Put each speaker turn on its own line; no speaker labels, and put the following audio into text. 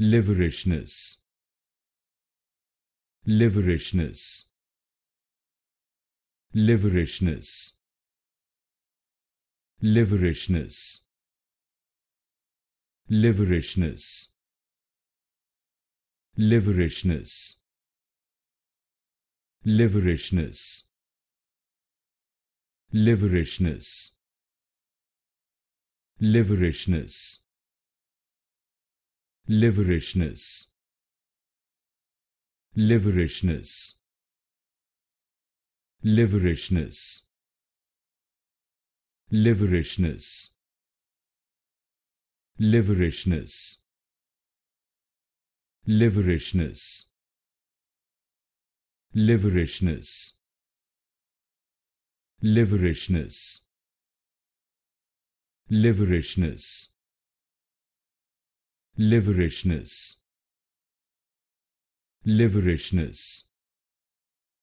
Ливеричнес. Ливеричнес. Ливеричнес. Ливеричнес. Ливеричнес. Ливеричнес. Ливеричнес. Ливеричнес. Ливеричнес. Ливеричнес. Ливеричнес. Ливеричнес. Ливеричнес. Ливеричнес. Ливеричнес. Ливеричнес. Ливеричнес. Ливеричнес. Liverishness. Liverishness.